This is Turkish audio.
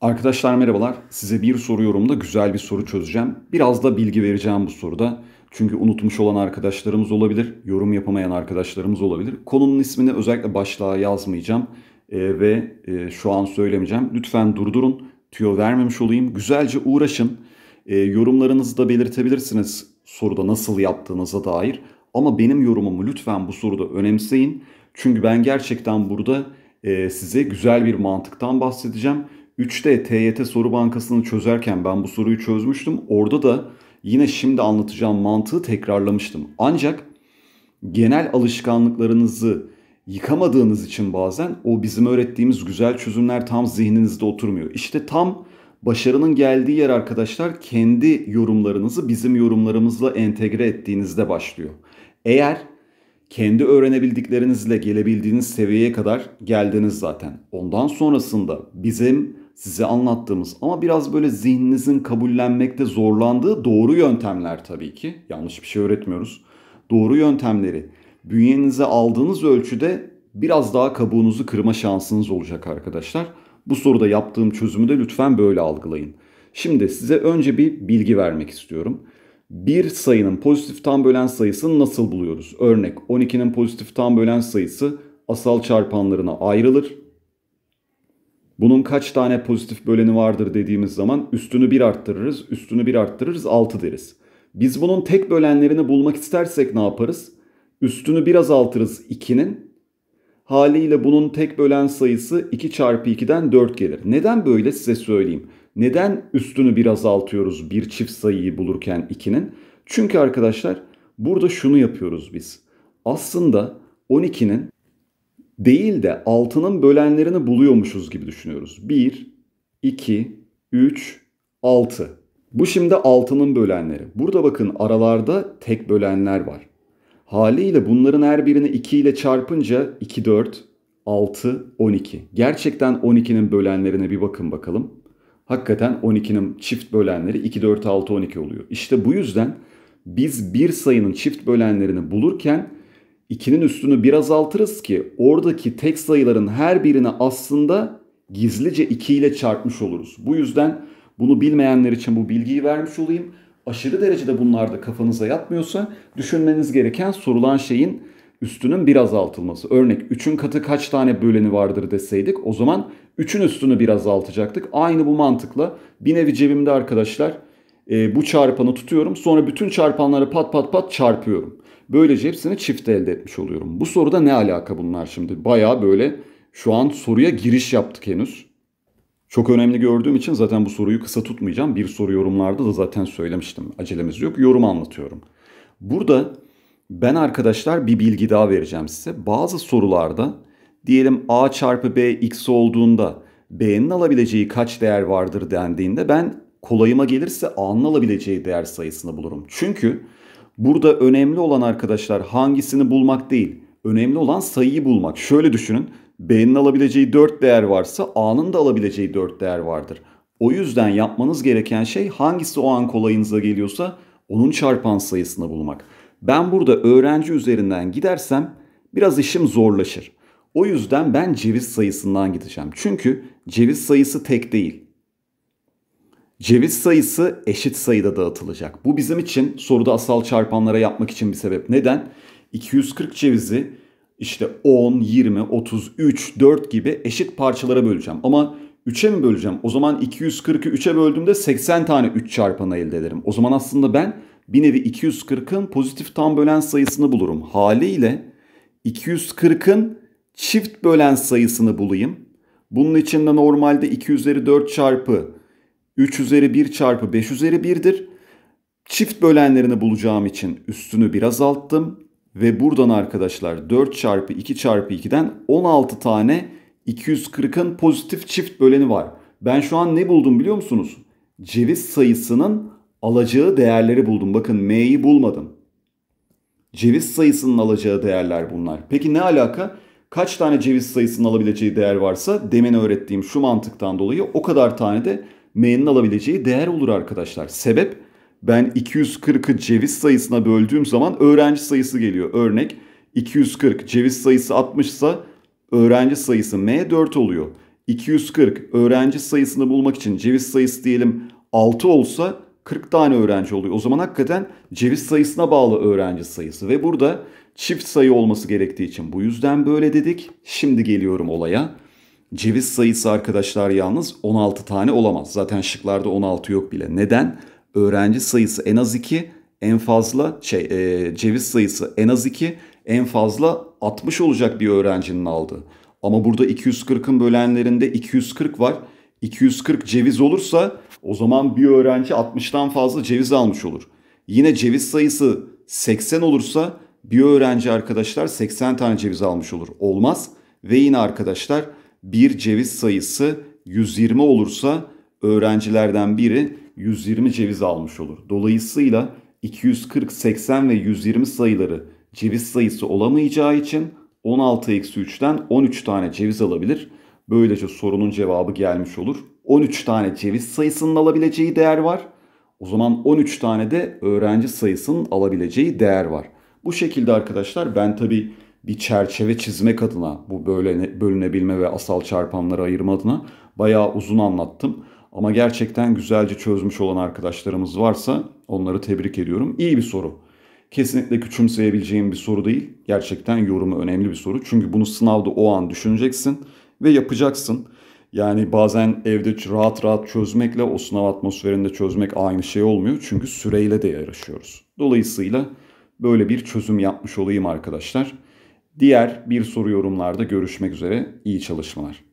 Arkadaşlar merhabalar. Size bir soru yorumda güzel bir soru çözeceğim. Biraz da bilgi vereceğim bu soruda. Çünkü unutmuş olan arkadaşlarımız olabilir, yorum yapamayan arkadaşlarımız olabilir. Konunun ismini özellikle başlığa yazmayacağım e, ve e, şu an söylemeyeceğim. Lütfen durdurun, tüyo vermemiş olayım. Güzelce uğraşın. E, yorumlarınızı da belirtebilirsiniz soruda nasıl yaptığınıza dair. Ama benim yorumumu lütfen bu soruda önemseyin. Çünkü ben gerçekten burada e, size güzel bir mantıktan bahsedeceğim 3'te TYT soru bankasını çözerken ben bu soruyu çözmüştüm. Orada da yine şimdi anlatacağım mantığı tekrarlamıştım. Ancak genel alışkanlıklarınızı yıkamadığınız için bazen o bizim öğrettiğimiz güzel çözümler tam zihninizde oturmuyor. İşte tam başarının geldiği yer arkadaşlar kendi yorumlarınızı bizim yorumlarımızla entegre ettiğinizde başlıyor. Eğer kendi öğrenebildiklerinizle gelebildiğiniz seviyeye kadar geldiniz zaten. Ondan sonrasında bizim size anlattığımız ama biraz böyle zihninizin kabullenmekte zorlandığı doğru yöntemler tabii ki. Yanlış bir şey öğretmiyoruz. Doğru yöntemleri bünyenize aldığınız ölçüde biraz daha kabuğunuzu kırma şansınız olacak arkadaşlar. Bu soruda yaptığım çözümü de lütfen böyle algılayın. Şimdi size önce bir bilgi vermek istiyorum. Bir sayının pozitif tam bölen sayısını nasıl buluyoruz? Örnek 12'nin pozitif tam bölen sayısı asal çarpanlarına ayrılır bunun kaç tane pozitif böleni vardır dediğimiz zaman üstünü bir arttırırız, üstünü bir arttırırız 6 deriz. Biz bunun tek bölenlerini bulmak istersek ne yaparız? Üstünü biraz altırız 2'nin. Haliyle bunun tek bölen sayısı 2 çarpı 2'den 4 gelir. Neden böyle size söyleyeyim. Neden üstünü biraz altıyoruz bir çift sayıyı bulurken 2'nin? Çünkü arkadaşlar burada şunu yapıyoruz biz. Aslında 12'nin değil de altının bölenlerini buluyormuşuz gibi düşünüyoruz. 1, 2, 3, 6. Bu şimdi altının bölenleri. Burada bakın aralarda tek bölenler var. Haliyle bunların her birini 2 ile çarpınca 2, 4, 6, 12. Gerçekten 12'nin bölenlerine bir bakın bakalım. Hakikaten 12'nin çift bölenleri 2, 4, 6, 12 oluyor. İşte bu yüzden biz bir sayının çift bölenlerini bulurken 2'nin üstünü bir azaltırız ki oradaki tek sayıların her birini aslında gizlice 2 ile çarpmış oluruz. Bu yüzden bunu bilmeyenler için bu bilgiyi vermiş olayım. Aşırı derecede bunlar da kafanıza yatmıyorsa düşünmeniz gereken sorulan şeyin üstünün bir azaltılması. Örnek 3'ün katı kaç tane böleni vardır deseydik o zaman 3'ün üstünü bir azaltacaktık. Aynı bu mantıkla bir nevi cebimde arkadaşlar e, bu çarpanı tutuyorum. Sonra bütün çarpanları pat pat pat çarpıyorum. Böylece hepsini çift elde etmiş oluyorum. Bu soruda ne alaka bunlar şimdi? Baya böyle şu an soruya giriş yaptık henüz. Çok önemli gördüğüm için zaten bu soruyu kısa tutmayacağım. Bir soru yorumlarda da zaten söylemiştim. Acelemiz yok. Yorum anlatıyorum. Burada ben arkadaşlar bir bilgi daha vereceğim size. Bazı sorularda diyelim a çarpı b x olduğunda b'nin alabileceği kaç değer vardır dendiğinde ben kolayıma gelirse anını alabileceği değer sayısını bulurum. Çünkü burada önemli olan arkadaşlar hangisini bulmak değil. Önemli olan sayıyı bulmak. Şöyle düşünün. B'nin alabileceği 4 değer varsa A'nın da alabileceği 4 değer vardır. O yüzden yapmanız gereken şey hangisi o an kolayınıza geliyorsa onun çarpan sayısını bulmak. Ben burada öğrenci üzerinden gidersem biraz işim zorlaşır. O yüzden ben ceviz sayısından gideceğim. Çünkü ceviz sayısı tek değil. Ceviz sayısı eşit sayıda dağıtılacak. Bu bizim için soruda asal çarpanlara yapmak için bir sebep. Neden? 240 cevizi işte 10, 20, 30, 3, 4 gibi eşit parçalara böleceğim. Ama 3'e mi böleceğim? O zaman 240'ı 3'e böldüğümde 80 tane 3 çarpanı elde ederim. O zaman aslında ben bir nevi 240'ın pozitif tam bölen sayısını bulurum. Haliyle 240'ın çift bölen sayısını bulayım. Bunun için de normalde 2 üzeri 4 çarpı 3 üzeri 1 çarpı 5 üzeri 1'dir. Çift bölenlerini bulacağım için üstünü bir azalttım. Ve buradan arkadaşlar 4 çarpı 2 çarpı 2'den 16 tane 240'ın pozitif çift böleni var. Ben şu an ne buldum biliyor musunuz? Ceviz sayısının alacağı değerleri buldum. Bakın m'yi bulmadım. Ceviz sayısının alacağı değerler bunlar. Peki ne alaka? Kaç tane ceviz sayısının alabileceği değer varsa demin öğrettiğim şu mantıktan dolayı o kadar tane de M'nin alabileceği değer olur arkadaşlar. Sebep ben 240'ı ceviz sayısına böldüğüm zaman öğrenci sayısı geliyor. Örnek 240 ceviz sayısı 60 ise öğrenci sayısı M 4 oluyor. 240 öğrenci sayısını bulmak için ceviz sayısı diyelim 6 olsa 40 tane öğrenci oluyor. O zaman hakikaten ceviz sayısına bağlı öğrenci sayısı ve burada çift sayı olması gerektiği için bu yüzden böyle dedik. Şimdi geliyorum olaya. Ceviz sayısı arkadaşlar yalnız 16 tane olamaz. Zaten şıklarda 16 yok bile. Neden? Öğrenci sayısı en az 2, en fazla şey e, ceviz sayısı en az 2, en fazla 60 olacak bir öğrencinin aldığı. Ama burada 240'ın bölenlerinde 240 var. 240 ceviz olursa o zaman bir öğrenci 60'tan fazla ceviz almış olur. Yine ceviz sayısı 80 olursa bir öğrenci arkadaşlar 80 tane ceviz almış olur. Olmaz. Ve yine arkadaşlar bir ceviz sayısı 120 olursa öğrencilerden biri 120 ceviz almış olur. Dolayısıyla 240, 80 ve 120 sayıları ceviz sayısı olamayacağı için 16-3'ten 13 tane ceviz alabilir. Böylece sorunun cevabı gelmiş olur. 13 tane ceviz sayısının alabileceği değer var. O zaman 13 tane de öğrenci sayısının alabileceği değer var. Bu şekilde arkadaşlar ben tabii bir çerçeve çizmek adına bu böyle bölünebilme ve asal çarpanları ayırma adına bayağı uzun anlattım. Ama gerçekten güzelce çözmüş olan arkadaşlarımız varsa onları tebrik ediyorum. İyi bir soru. Kesinlikle küçümseyebileceğim bir soru değil. Gerçekten yorumu önemli bir soru. Çünkü bunu sınavda o an düşüneceksin ve yapacaksın. Yani bazen evde rahat rahat çözmekle o sınav atmosferinde çözmek aynı şey olmuyor. Çünkü süreyle de yarışıyoruz. Dolayısıyla böyle bir çözüm yapmış olayım arkadaşlar. Diğer bir soru yorumlarda görüşmek üzere. İyi çalışmalar.